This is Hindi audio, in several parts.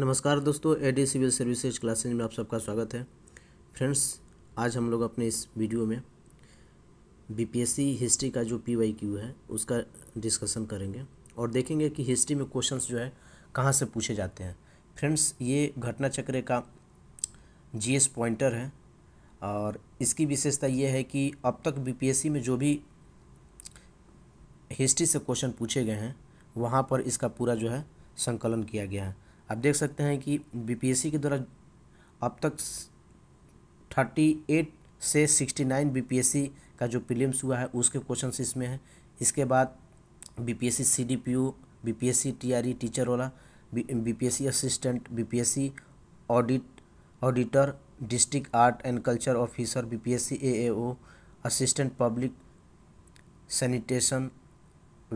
नमस्कार दोस्तों A D civil services classes में आप सबका स्वागत है फ्रेंड्स आज हम लोग अपने इस वीडियो में बीपीएससी हिस्ट्री का जो क्यू है उसका डिस्कशन करेंगे और देखेंगे कि हिस्ट्री में क्वेश्चंस जो है कहाँ से पूछे जाते हैं फ्रेंड्स ये घटना चक्र का जीएस पॉइंटर है और इसकी विशेषता ये है कि अब तक बीपीएससी में जो भी हिस्ट्री से क्वेश्चन पूछे गए हैं वहाँ पर इसका पूरा जो है संकलन किया गया है आप देख सकते हैं कि बीपीएससी के द्वारा अब तक थर्टी एट से सिक्सटी नाइन बीपीएससी का जो प्रीलिम्स हुआ है उसके क्वेश्चन इसमें हैं इसके बाद BPSC CDPO BPSC TRE teacher वाला BPSC assistant BPSC audit auditor district art and culture officer BPSC AAO assistant public sanitation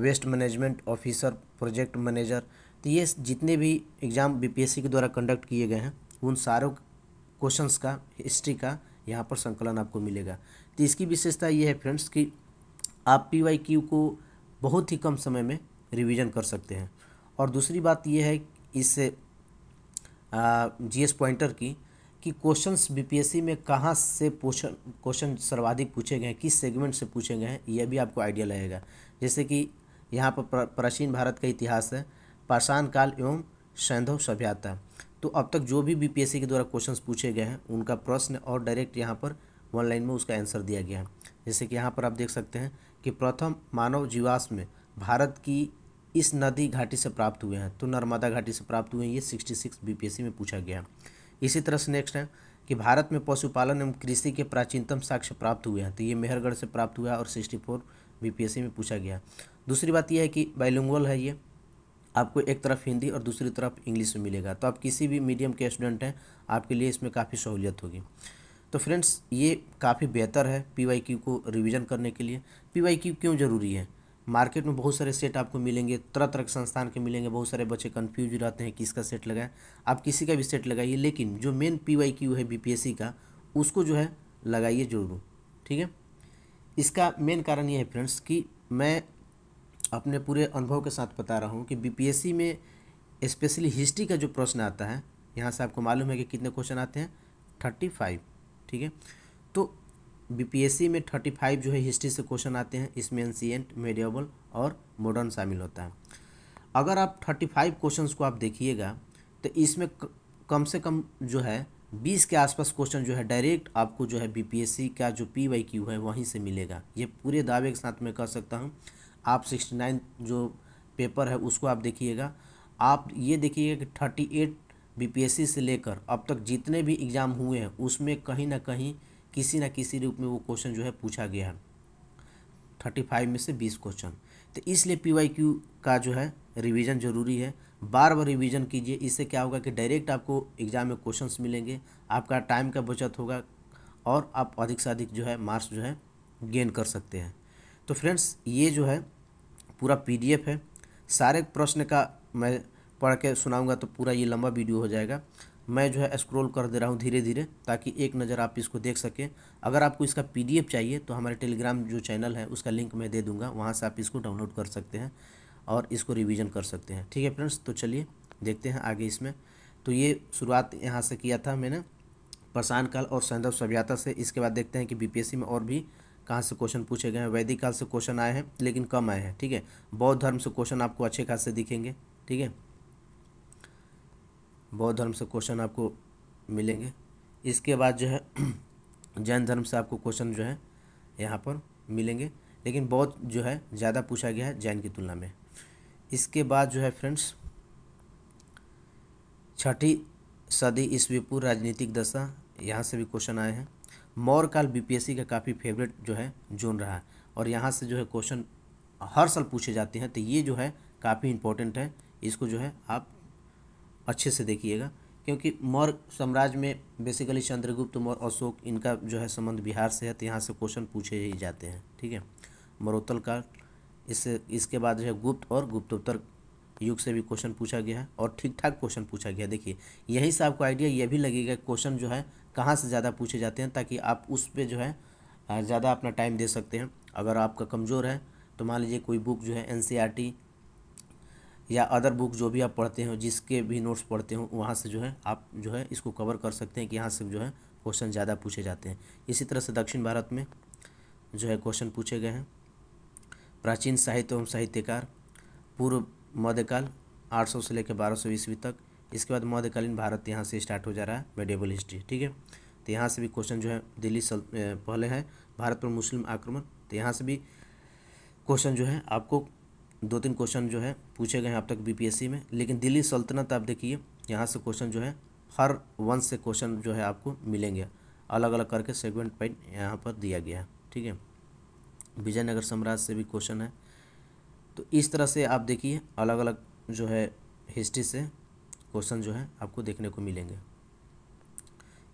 waste management officer project manager तो ये जितने भी एग्ज़ाम बीपीएससी के द्वारा कंडक्ट किए गए हैं उन सारों क्वेश्चंस का हिस्ट्री का यहाँ पर संकलन आपको मिलेगा तो इसकी विशेषता ये है फ्रेंड्स कि आप पी वाई क्यू को बहुत ही कम समय में रिवीजन कर सकते हैं और दूसरी बात यह है इस जी एस पॉइंटर की कि क्वेश्चंस बीपीएससी में कहाँ से पोषण क्वेश्चन सर्वाधिक पूछे गए हैं किस सेगमेंट से पूछे गए हैं यह भी आपको आइडिया लगेगा जैसे कि यहाँ पर प्राचीन भारत का इतिहास है पाषाण काल एवं सैंधव सभ्यता तो अब तक जो भी बीपीएससी के द्वारा क्वेश्चंस पूछे गए हैं उनका प्रश्न और डायरेक्ट यहाँ पर वन लाइन में उसका आंसर दिया गया है जैसे कि यहाँ पर आप देख सकते हैं कि प्रथम मानव जीवाश्म भारत की इस नदी घाटी से प्राप्त हुए हैं तो नर्मदा घाटी से प्राप्त हुए हैं ये सिक्सटी सिक्स सी में पूछा गया है इसी तरह से नेक्स्ट है कि भारत में पशुपालन एवं कृषि के प्राचीनतम साक्ष्य प्राप्त हुए हैं तो ये मेहरगढ़ से प्राप्त हुआ और सिक्सटी फोर बीपीएससी में पूछा गया दूसरी बात यह है कि बाइलुंगल है ये आपको एक तरफ हिंदी और दूसरी तरफ इंग्लिश में मिलेगा तो आप किसी भी मीडियम के स्टूडेंट हैं आपके लिए इसमें काफ़ी सहूलियत होगी तो फ्रेंड्स ये काफ़ी बेहतर है पी को रिविजन करने के लिए पी क्यों ज़रूरी है मार्केट में बहुत सारे सेट आपको मिलेंगे तरह तरह के संस्थान के मिलेंगे बहुत सारे बच्चे कन्फ्यूज रहते हैं किसका सेट लगाएं आप किसी का भी सेट लगाइए लेकिन जो मेन पीवाईक्यू है बीपीएससी का उसको जो है लगाइए जरूर ठीक है इसका मेन कारण ये है फ्रेंड्स कि मैं अपने पूरे अनुभव के साथ बता रहा हूँ कि बीपीएससी में स्पेशली हिस्ट्री का जो प्रश्न आता है यहाँ से आपको मालूम है कि कितने क्वेश्चन आते हैं थर्टी फाइव ठीक है तो बीपीएससी में थर्टी फाइव जो है हिस्ट्री से क्वेश्चन आते हैं इसमें एनसीएंट मेडियबल और मॉडर्न शामिल होता है अगर आप थर्टी फाइव क्वेश्चन को आप देखिएगा तो इसमें कम से कम जो है बीस के आसपास क्वेश्चन जो है डायरेक्ट आपको जो है बी का जो पी वाई क्यू है वहीं से मिलेगा ये पूरे दावे के साथ मैं कह सकता हूँ आप सिक्सटी नाइन जो पेपर है उसको आप देखिएगा आप ये देखिएगा कि थर्टी एट बीपीएससी से लेकर अब तक जितने भी एग्ज़ाम हुए हैं उसमें कहीं ना कहीं किसी ना किसी रूप में वो क्वेश्चन जो है पूछा गया है थर्टी फाइव में से बीस क्वेश्चन तो इसलिए पी वाई क्यू का जो है रिविज़न ज़रूरी है बार बार रिवीजन कीजिए इससे क्या होगा कि डायरेक्ट आपको एग्ज़ाम में क्वेश्चंस मिलेंगे आपका टाइम का बचत होगा और आप अधिक से अधिक जो है मार्क्स जो है गेन कर सकते हैं तो फ्रेंड्स ये जो है पूरा पीडीएफ है सारे प्रश्न का मैं पढ़ के सुनाऊँगा तो पूरा ये लंबा वीडियो हो जाएगा मैं जो है स्क्रॉल कर दे रहा हूँ धीरे धीरे ताकि एक नज़र आप इसको देख सकें अगर आपको इसका पीडीएफ चाहिए तो हमारे टेलीग्राम जो चैनल है उसका लिंक मैं दे दूँगा वहाँ से आप इसको डाउनलोड कर सकते हैं और इसको रिवीजन कर सकते हैं ठीक है फ्रेंड्स तो चलिए देखते हैं आगे इसमें तो ये शुरुआत यहाँ से किया था मैंने प्रशांत काल और संदर्भ सभ्यता से इसके बाद देखते हैं कि बी में और भी कहाँ से क्वेश्चन पूछे गए हैं वैदिक काल से क्वेश्चन आए हैं लेकिन कम आए हैं ठीक है बौद्ध धर्म से क्वेश्चन आपको अच्छे खास दिखेंगे ठीक है बौद्ध धर्म से क्वेश्चन आपको मिलेंगे इसके बाद जो है जैन धर्म से आपको क्वेश्चन जो है यहाँ पर मिलेंगे लेकिन बौद्ध जो है ज़्यादा पूछा गया है जैन की तुलना में इसके बाद जो है फ्रेंड्स छठी सदी ईस्वी पूर्व राजनीतिक दशा यहाँ से भी क्वेश्चन आए हैं काल बीपीएससी का काफ़ी फेवरेट जो है जोन रहा है और यहाँ से जो है क्वेश्चन हर साल पूछे जाते हैं तो ये जो है काफ़ी इंपॉर्टेंट है इसको जो है आप अच्छे से देखिएगा क्योंकि मौर्य साम्राज्य में बेसिकली चंद्रगुप्त मौर्य अशोक इनका जो है संबंध बिहार से है तो यहाँ से क्वेश्चन पूछे ही जाते हैं ठीक है मरोत्तल काल इससे इसके बाद जो है गुप्त और गुप्तोत्तर युग से भी क्वेश्चन पूछा गया है और ठीक ठाक क्वेश्चन पूछा गया देखिए यहीं से आपको आइडिया यह भी लगेगा क्वेश्चन जो है कहाँ से ज़्यादा पूछे जाते हैं ताकि आप उस पर जो है ज़्यादा अपना टाइम दे सकते हैं अगर आपका कमज़ोर है तो मान लीजिए कोई बुक जो है एन e या अदर बुक जो भी आप पढ़ते हो जिसके भी नोट्स पढ़ते हो वहाँ से जो है आप जो है इसको कवर कर सकते हैं कि यहाँ से जो है क्वेश्चन ज़्यादा पूछे जाते हैं इसी तरह से दक्षिण भारत में जो है क्वेश्चन पूछे गए हैं प्राचीन साहित्य एवं साहित्यकार पूर्व मध्यकाल 800 से लेकर 1200 सौ ईस्वी तक इसके बाद मध्यकालीन भारत यहाँ से स्टार्ट हो जा रहा है मेडिवल हिस्ट्री ठीक है तो यहाँ से भी क्वेश्चन जो है दिल्ली सल, पहले है भारत पर मुस्लिम आक्रमण तो यहाँ से भी क्वेश्चन जो है आपको दो तीन क्वेश्चन जो है पूछे गए हैं अब तक बीपीएससी में लेकिन दिल्ली सल्तनत आप देखिए यहाँ से क्वेश्चन जो है हर वंश से क्वेश्चन जो है आपको मिलेंगे अलग अलग करके सेगमेंट पॉइंट यहाँ पर दिया गया है ठीक है विजयनगर साम्राज्य से भी क्वेश्चन है तो इस तरह से आप देखिए अलग अलग जो है हिस्ट्री से क्वेश्चन जो है आपको देखने को मिलेंगे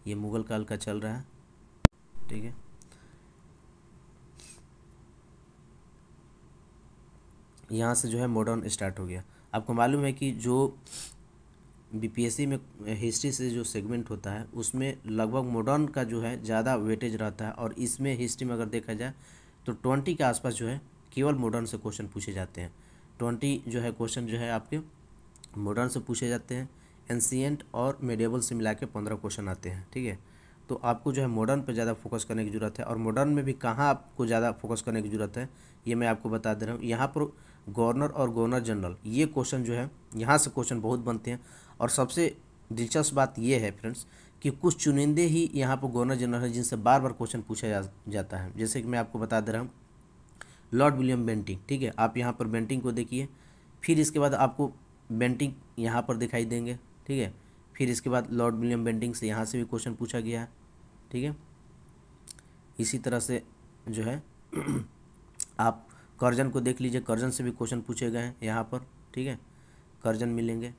ये मुग़ल काल का चल रहा है ठीक है यहाँ से जो है मॉडर्न स्टार्ट हो गया आपको मालूम है कि जो बीपीएससी में हिस्ट्री से जो सेगमेंट होता है उसमें लगभग मॉडर्न का जो है ज़्यादा वेटेज रहता है और इसमें हिस्ट्री में अगर देखा जाए तो ट्वेंटी के आसपास जो है केवल मॉडर्न से क्वेश्चन पूछे जाते हैं ट्वेंटी जो है क्वेश्चन जो है आपके मॉडर्न से पूछे जाते हैं एंशियंट और मेडिएबल से मिला के पंद्रह क्वेश्चन आते हैं ठीक है तो आपको जो है मॉडर्न पे ज़्यादा फोकस करने की ज़रूरत है और मॉडर्न में भी कहाँ आपको ज़्यादा फोकस करने की ज़रूरत है ये मैं आपको बता दे रहा हूँ यहाँ पर गवर्नर और गवर्नर जनरल ये क्वेश्चन जो है यहाँ से क्वेश्चन बहुत बनते हैं और सबसे दिलचस्प बात ये है फ्रेंड्स कि कुछ चुनिंदे ही यहाँ पर गवर्नर जनरल हैं जिनसे बार बार क्वेश्चन पूछा जा, जाता है जैसे कि मैं आपको बता दे रहा हूँ लॉर्ड विलियम बेंटिंग ठीक है आप यहाँ पर बेंटिंग को देखिए फिर इसके बाद आपको बेंटिंग यहाँ पर दिखाई देंगे ठीक है फिर इसके बाद लॉर्ड विलियम बेंटिंग से यहाँ से भी क्वेश्चन पूछा गया है ठीक है इसी तरह से जो है आप कर्जन को देख लीजिए कर्जन से भी क्वेश्चन पूछे गए हैं यहाँ पर ठीक है कर्जन मिलेंगे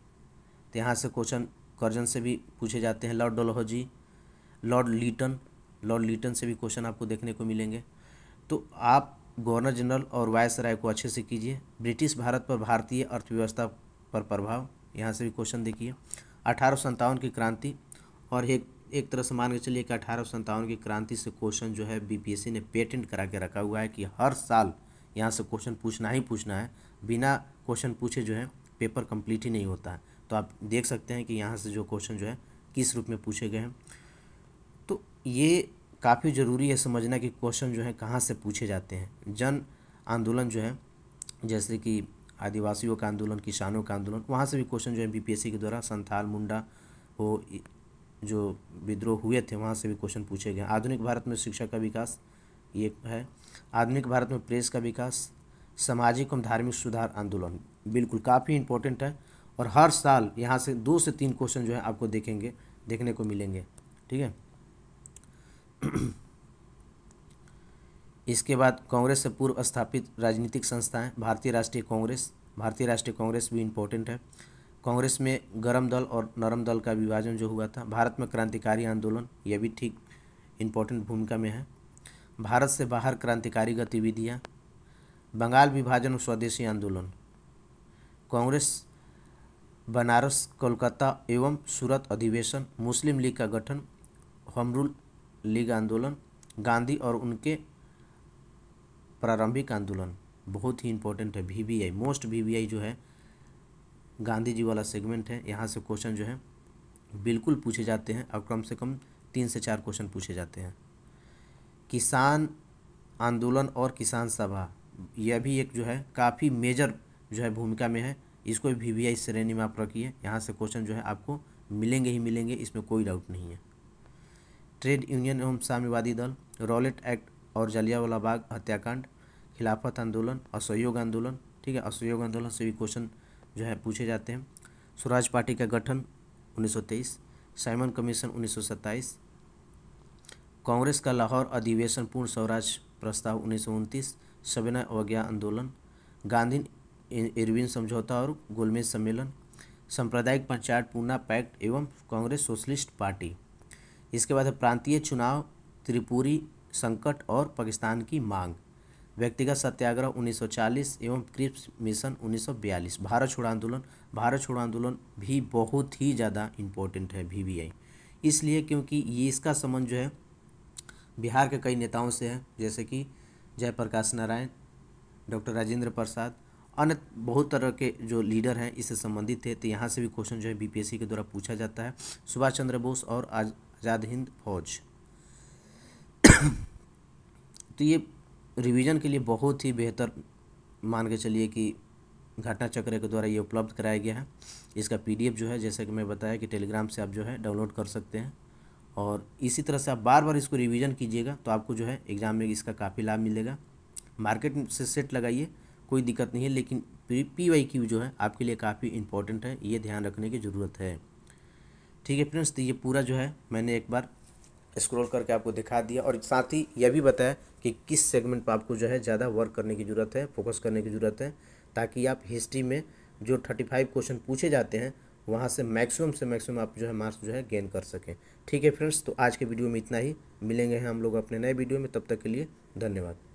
तो यहाँ से क्वेश्चन कर्जन से भी पूछे जाते हैं Lord Dalhousie Lord Lytton Lord Lytton से भी क्वेश्चन आपको देखने को मिलेंगे तो आप गवर्नर जनरल और वायसराय को अच्छे से कीजिए ब्रिटिश भारत पर भारतीय अर्थव्यवस्था पर प्रभाव यहाँ से भी क्वेश्चन देखिए अठारह की क्रांति और एक एक तरह से मान के चलिए कि अठारह की क्रांति से क्वेश्चन जो है बीपीएससी ने पेटेंट करा के रखा हुआ है कि हर साल यहाँ से क्वेश्चन पूछना ही पूछना है बिना क्वेश्चन पूछे जो है पेपर कंप्लीट ही नहीं होता है तो आप देख सकते हैं कि यहाँ से जो क्वेश्चन जो है किस रूप में पूछे गए हैं तो ये काफ़ी ज़रूरी है समझना कि क्वेश्चन जो है कहाँ से पूछे जाते हैं जन आंदोलन जो है जैसे कि आदिवासियों का आंदोलन किसानों का आंदोलन वहाँ से भी क्वेश्चन जो है बी के द्वारा संथाल मुंडा हो जो विद्रोह हुए थे वहाँ से भी क्वेश्चन पूछे गए आधुनिक भारत में शिक्षा का विकास ये है आधुनिक भारत में प्रेस का विकास सामाजिक एवं धार्मिक सुधार आंदोलन बिल्कुल काफ़ी इंपॉर्टेंट है और हर साल यहाँ से दो से तीन क्वेश्चन जो है आपको देखेंगे देखने को मिलेंगे ठीक है इसके बाद कांग्रेस से पूर्व स्थापित राजनीतिक संस्थाएं भारतीय राष्ट्रीय कांग्रेस भारतीय राष्ट्रीय कांग्रेस भी इम्पोर्टेंट है कांग्रेस में गर्म दल और नरम दल का विभाजन जो हुआ था भारत में क्रांतिकारी आंदोलन यह भी ठीक इम्पोर्टेंट भूमिका में है भारत से बाहर क्रांतिकारी गतिविधियाँ बंगाल विभाजन और स्वदेशी आंदोलन कांग्रेस बनारस कोलकाता एवं सूरत अधिवेशन मुस्लिम लीग का गठन हमरुल लीग आंदोलन गांधी और उनके प्रारंभिक आंदोलन बहुत ही इंपॉर्टेंट है वी मोस्ट वी जो है गांधी जी वाला सेगमेंट है यहाँ से क्वेश्चन जो है बिल्कुल पूछे जाते हैं और कम से कम तीन से चार क्वेश्चन पूछे जाते हैं किसान आंदोलन और किसान सभा यह भी एक जो है काफ़ी मेजर जो है भूमिका में है इसको भी वी आई श्रेणी में आप रखिए यहाँ से क्वेश्चन जो है आपको मिलेंगे ही मिलेंगे इसमें कोई डाउट नहीं है ट्रेड यूनियन एवं साम्यवादी दल रॉलेट एक्ट और जलियावाला बाग हत्याकांड खिलाफत आंदोलन असहयोग आंदोलन ठीक है असहयोग आंदोलन से भी क्वेश्चन जो है पूछे जाते हैं स्वराज पार्टी का गठन 1923 साइमन कमीशन उन्नीस कांग्रेस का लाहौर अधिवेशन पूर्ण स्वराज प्रस्ताव उन्नीस सौ सविनय अवज्ञा आंदोलन गांधी इरविन समझौता और गोलमेज सम्मेलन सांप्रदायिक पंचायत पूना पैक्ट एवं कांग्रेस सोशलिस्ट पार्टी इसके बाद प्रांतीय चुनाव त्रिपुरी संकट और पाकिस्तान की मांग व्यक्तिगत सत्याग्रह 1940 एवं क्रिप्स मिशन 1942 भारत छोड़ आंदोलन भारत छोड़ आंदोलन भी बहुत ही ज़्यादा इम्पोर्टेंट है वी इसलिए क्योंकि ये इसका संबंध जो है बिहार के कई नेताओं से है जैसे कि जयप्रकाश नारायण डॉक्टर राजेंद्र प्रसाद अन्य बहुत तरह के जो लीडर हैं इससे संबंधित थे तो यहाँ से भी क्वेश्चन जो है बीपीएससी के द्वारा पूछा जाता है सुभाष चंद्र बोस और आज़ाद हिंद फौज तो ये रिवीजन के लिए बहुत ही बेहतर मान के चलिए कि घटना चक्र के द्वारा ये उपलब्ध कराया गया है इसका पीडीएफ जो है जैसे कि मैं बताया कि टेलीग्राम से आप जो है डाउनलोड कर सकते हैं और इसी तरह से आप बार बार इसको रिवीजन कीजिएगा तो आपको जो है एग्ज़ाम में इसका काफ़ी लाभ मिलेगा मार्केट से सेट लगाइए कोई दिक्कत नहीं है लेकिन पी वाई क्यू जो है आपके लिए काफ़ी इंपॉर्टेंट है ये ध्यान रखने की ज़रूरत है ठीक है फ्रेंड्स तो ये पूरा जो है मैंने एक बार स्क्रॉल करके आपको दिखा दिया और साथ ही यह भी बताया कि किस सेगमेंट पर आपको जो है ज़्यादा वर्क करने की ज़रूरत है फोकस करने की ज़रूरत है ताकि आप हिस्ट्री में जो थर्टी फाइव क्वेश्चन पूछे जाते हैं वहाँ से मैक्सिमम से मैक्सिमम आप जो है मार्क्स जो है गेन कर सकें ठीक है फ्रेंड्स तो आज के वीडियो में इतना ही मिलेंगे हम लोग अपने नए वीडियो में तब तक के लिए धन्यवाद